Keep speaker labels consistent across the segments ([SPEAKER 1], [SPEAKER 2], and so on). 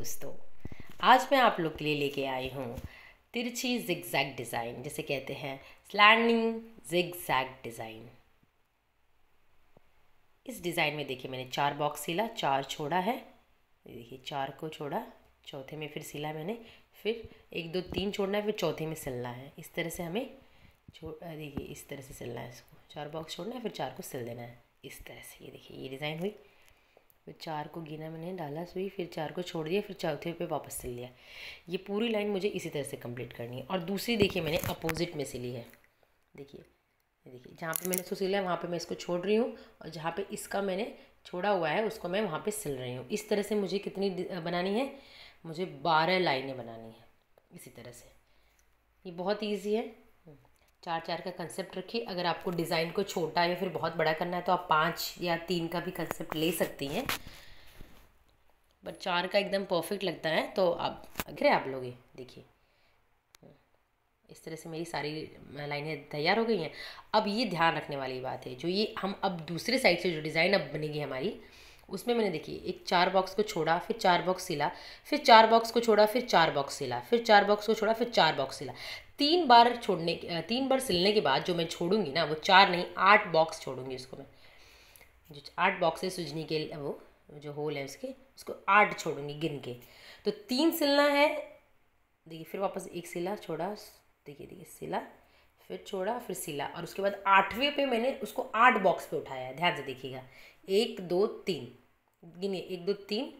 [SPEAKER 1] दोस्तों आज मैं आप लोग के लिए लेके आई हूँ तिरछी जिगजैग डिज़ाइन जिसे कहते हैं स्लैंडिंग जिगजैग डिज़ाइन इस डिज़ाइन में देखिए मैंने चार बॉक्स सिला चार छोड़ा है देखिए चार को छोड़ा चौथे में फिर सिला मैंने फिर एक दो तीन छोड़ना है फिर चौथे में सिलना है इस तरह से हमें छोड़ देखिए इस तरह से सिलना है इसको चार बॉक्स छोड़ना है फिर चार को सिल देना है इस तरह से ये देखिए ये डिज़ाइन हुई फिर चार को गिना मैंने डाला सुई फिर चार को छोड़ दिया फिर चौथे पे वापस सिल लिया ये पूरी लाइन मुझे इसी तरह से कंप्लीट करनी है और दूसरी देखिए मैंने अपोजिट में सिली है देखिए देखिए जहाँ पे मैंने इसको सिला है वहाँ पे मैं इसको छोड़ रही हूँ और जहाँ पे इसका मैंने छोड़ा हुआ है उसको मैं वहाँ पर सिल रही हूँ इस तरह से मुझे कितनी बनानी है मुझे बारह लाइनें बनानी है इसी तरह से ये बहुत ईजी है चार चार का कंसेप्ट रखिए अगर आपको डिज़ाइन को छोटा या फिर बहुत बड़ा करना है तो आप पाँच या तीन का भी कंसेप्ट ले सकती हैं बट चार का एकदम परफेक्ट लगता है तो आप अगर आप लोग देखिए इस तरह से मेरी सारी लाइनें तैयार हो गई हैं अब ये ध्यान रखने वाली बात है जो ये हम अब दूसरे साइड से जो डिज़ाइन अब बनेगी हमारी उसमें मैंने देखिए एक चार बॉक्स को छोड़ा फिर चार बॉक्स सिला फिर चार बॉक्स को छोड़ा फिर चार बॉक्स सिला फिर चार बॉक्स को छोड़ा फिर चार बॉक्स सिला तीन बार छोड़ने तीन बार सिलने के बाद जो मैं छोड़ूंगी ना वो चार नहीं आठ बॉक्स छोड़ूंगी उसको मैं जो आठ बॉक्सेस सुजनी के वो जो होल है उसके उसको आठ छोड़ूंगी गिन के तो तीन सिलना है देखिए फिर वापस एक सिला छोड़ा देखिए देखिए सिला फिर छोड़ा फिर सिला और उसके बाद आठवें पे मैंने उसको आठ बॉक्स पे उठाया है ध्यान से देखिएगा एक दो तीन गिनिए एक दो तीन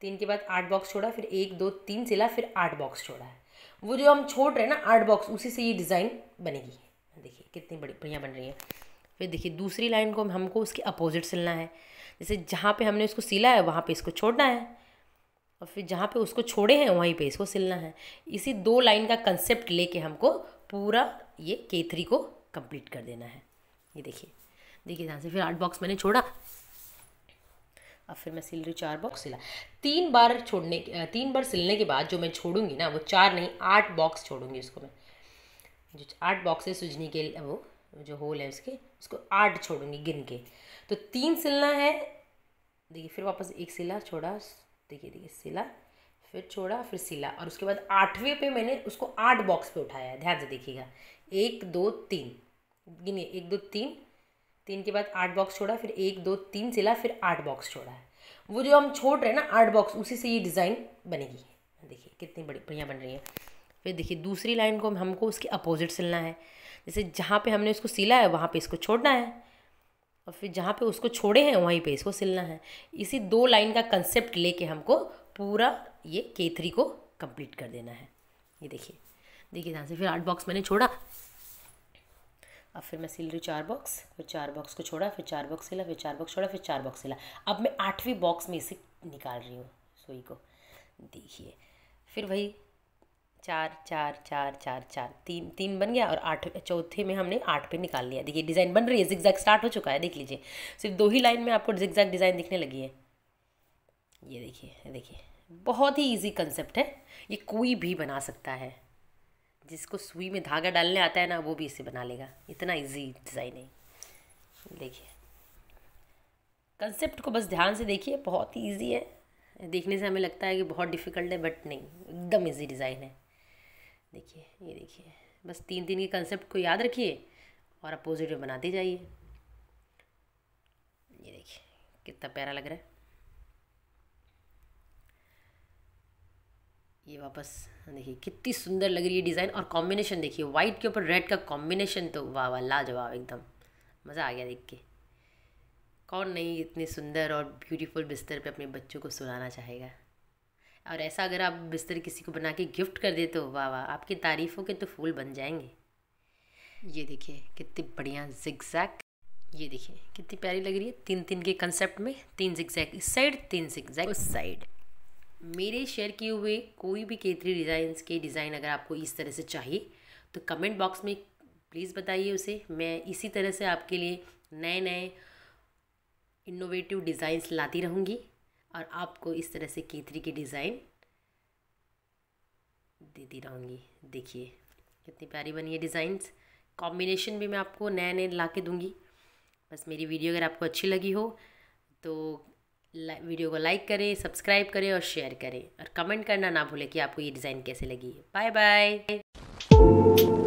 [SPEAKER 1] तीन के बाद आठ बॉक्स छोड़ा फिर एक दो तीन सिला फिर आठ बॉक्स छोड़ा है वो जो हम छोड़ रहे हैं ना आर्ट बॉक्स उसी से ये डिज़ाइन बनेगी देखिए कितनी बड़ी बढ़िया बन रही है फिर देखिए दूसरी लाइन को हमको उसके अपोजिट सिलना है जैसे जहाँ पे हमने उसको सिला है वहाँ पे इसको छोड़ना है और फिर जहाँ पे उसको छोड़े हैं वहीं पे इसको सिलना है इसी दो लाइन का कंसेप्ट लेके हमको पूरा ये केथरी को कंप्लीट कर देना है ये देखिए देखिए जहाँ से फिर आर्ट बॉक्स मैंने छोड़ा अब फिर मैं सिल रही चार बॉक्स सिला तीन बार छोड़ने तीन बार सिलने के बाद जो मैं छोड़ूंगी ना वो चार नहीं आठ बॉक्स छोड़ूंगी उसको मैं जो आठ बॉक्सेस सुजनी के वो जो होल है उसके उसको आठ छोड़ूंगी गिन के तो तीन सिलना है देखिए फिर वापस एक सिला छोड़ा देखिए देखिए सिला फिर छोड़ा फिर सिला और उसके बाद आठवें पे मैंने उसको आठ बॉक्स पे उठाया है ध्यान से देखिएगा एक दो तीन गिनिए एक दो तीन तीन के बाद आठ बॉक्स छोड़ा फिर एक दो तीन सिला फिर आठ बॉक्स छोड़ा है वो जो हम छोड़ रहे हैं ना आठ बॉक्स उसी से ये डिज़ाइन बनेगी देखिए कितनी बड़ी बढ़िया बन रही है फिर देखिए दूसरी लाइन को हमको उसके अपोजिट सिलना है जैसे जहाँ पे हमने उसको सिला है वहाँ पे इसको छोड़ना है और फिर जहाँ पे उसको छोड़े हैं वहीं पे इसको सिलना है इसी दो लाइन का कंसेप्ट लेके हमको पूरा ये केथरी को कंप्लीट कर देना है ये देखिए देखिए जहाँ से फिर आर्ट बॉक्स मैंने छोड़ा अब फिर मैं सिल रही चार बॉक्स फिर चार बॉक्स को छोड़ा फिर चार बॉक्स सिला फिर चार बॉक्स छोड़ा फिर चार बॉक्स सिला अब मैं आठवीं बॉक्स में इसे निकाल रही हूँ सुई को देखिए फिर वही चार चार चार चार चार तीन तीन बन गया और आठ चौथे में हमने आठ पे निकाल लिया देखिए डिज़ाइन बन रही है जिक्जैक स्टार्ट हो चुका है देख लीजिए सिर्फ दो ही लाइन में आपको जिक्जैक डिज़ाइन दिखने लगी है ये देखिए देखिए बहुत ही इजी कंसेप्ट है ये कोई भी बना सकता है जिसको सुई में धागा डालने आता है ना वो भी इसे बना लेगा इतना इजी डिज़ाइन है देखिए कंसेप्ट को बस ध्यान से देखिए बहुत ही ईजी है देखने से हमें लगता है कि बहुत डिफ़िकल्ट है बट नहीं एकदम ईजी डिज़ाइन है देखिए ये देखिए बस तीन तीन के कंसेप्ट को याद रखिए और अपोजिट में बनाते जाइए ये देखिए कितना प्यारा लग रहा है ये वापस देखिए कितनी सुंदर लग रही है डिज़ाइन और कॉम्बिनेशन देखिए वाइट के ऊपर रेड का कॉम्बिनेशन तो वाह वाह लाजवाब एकदम मज़ा आ गया देख के कौन नहीं इतने सुंदर और ब्यूटीफुल बिस्तर पे अपने बच्चों को सुलाना चाहेगा और ऐसा अगर आप बिस्तर किसी को बना के गिफ्ट कर दे तो वाह वाह आपकी तारीफ़ों के तो फूल बन जाएंगे ये देखिए कितनी बढ़िया जिक्जैक ये देखिए कितनी प्यारी लग रही है तीन तीन के कंसेप्ट में तीन जिक्जैक इस साइड तीन जिक्जैक उस साइड मेरे शेयर किए हुए कोई भी केतरी डिज़ाइंस के डिज़ाइन अगर आपको इस तरह से चाहिए तो कमेंट बॉक्स में प्लीज़ बताइए उसे मैं इसी तरह से आपके लिए नए नए इनोवेटिव डिज़ाइंस लाती रहूँगी और आपको इस तरह से केतरी के डिज़ाइन देती रहूँगी देखिए कितनी प्यारी बनी है डिज़ाइंस कॉम्बिनेशन भी मैं आपको नए नए ला के दूँगी बस मेरी वीडियो अगर आपको अच्छी लगी हो तो वीडियो को लाइक करें सब्सक्राइब करें और शेयर करें और कमेंट करना ना भूलें कि आपको ये डिज़ाइन कैसे लगी बाय बाय